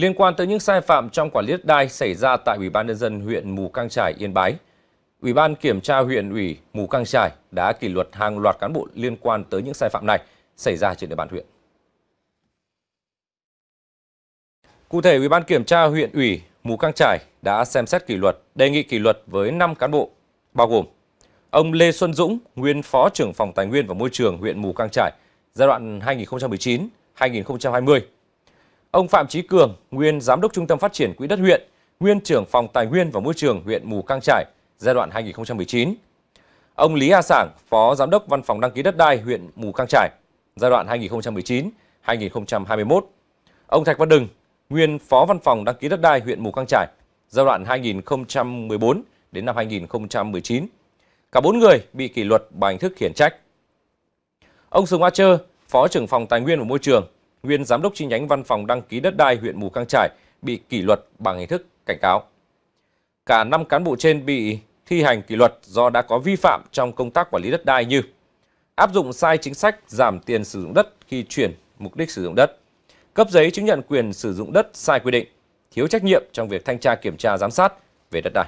Liên quan tới những sai phạm trong quản lý đất đai xảy ra tại Ủy ban nhân dân huyện Mù căng Chải Yên Bái, Ủy ban kiểm tra huyện ủy Mù căng Chải đã kỷ luật hàng loạt cán bộ liên quan tới những sai phạm này xảy ra trên địa bàn huyện. Cụ thể, Ủy ban kiểm tra huyện ủy Mù căng Chải đã xem xét kỷ luật, đề nghị kỷ luật với 5 cán bộ bao gồm ông Lê Xuân Dũng, nguyên phó trưởng phòng Tài nguyên và Môi trường huyện Mù căng Chải giai đoạn 2019 2020 Ông Phạm Chí Cường, nguyên Giám đốc Trung tâm Phát triển Quỹ đất huyện, nguyên trưởng phòng Tài nguyên và Môi trường huyện Mù Cang Chải giai đoạn 2019. Ông Lý A Sảng, Phó Giám đốc Văn phòng Đăng ký đất đai huyện Mù Cang Chải giai đoạn 2019-2021. Ông Thạch Văn Đừng, nguyên Phó Văn phòng Đăng ký đất đai huyện Mù Cang Chải giai đoạn 2014 đến năm 2019. Cả bốn người bị kỷ luật bằng hình thức khiển trách. Ông Sùng A Chơ, Phó trưởng phòng Tài nguyên và Môi trường nguyên giám đốc chi nhánh văn phòng đăng ký đất đai huyện Mù Căng Trải bị kỷ luật bằng hình thức cảnh cáo. Cả 5 cán bộ trên bị thi hành kỷ luật do đã có vi phạm trong công tác quản lý đất đai như áp dụng sai chính sách giảm tiền sử dụng đất khi chuyển mục đích sử dụng đất, cấp giấy chứng nhận quyền sử dụng đất sai quy định, thiếu trách nhiệm trong việc thanh tra kiểm tra giám sát về đất đai.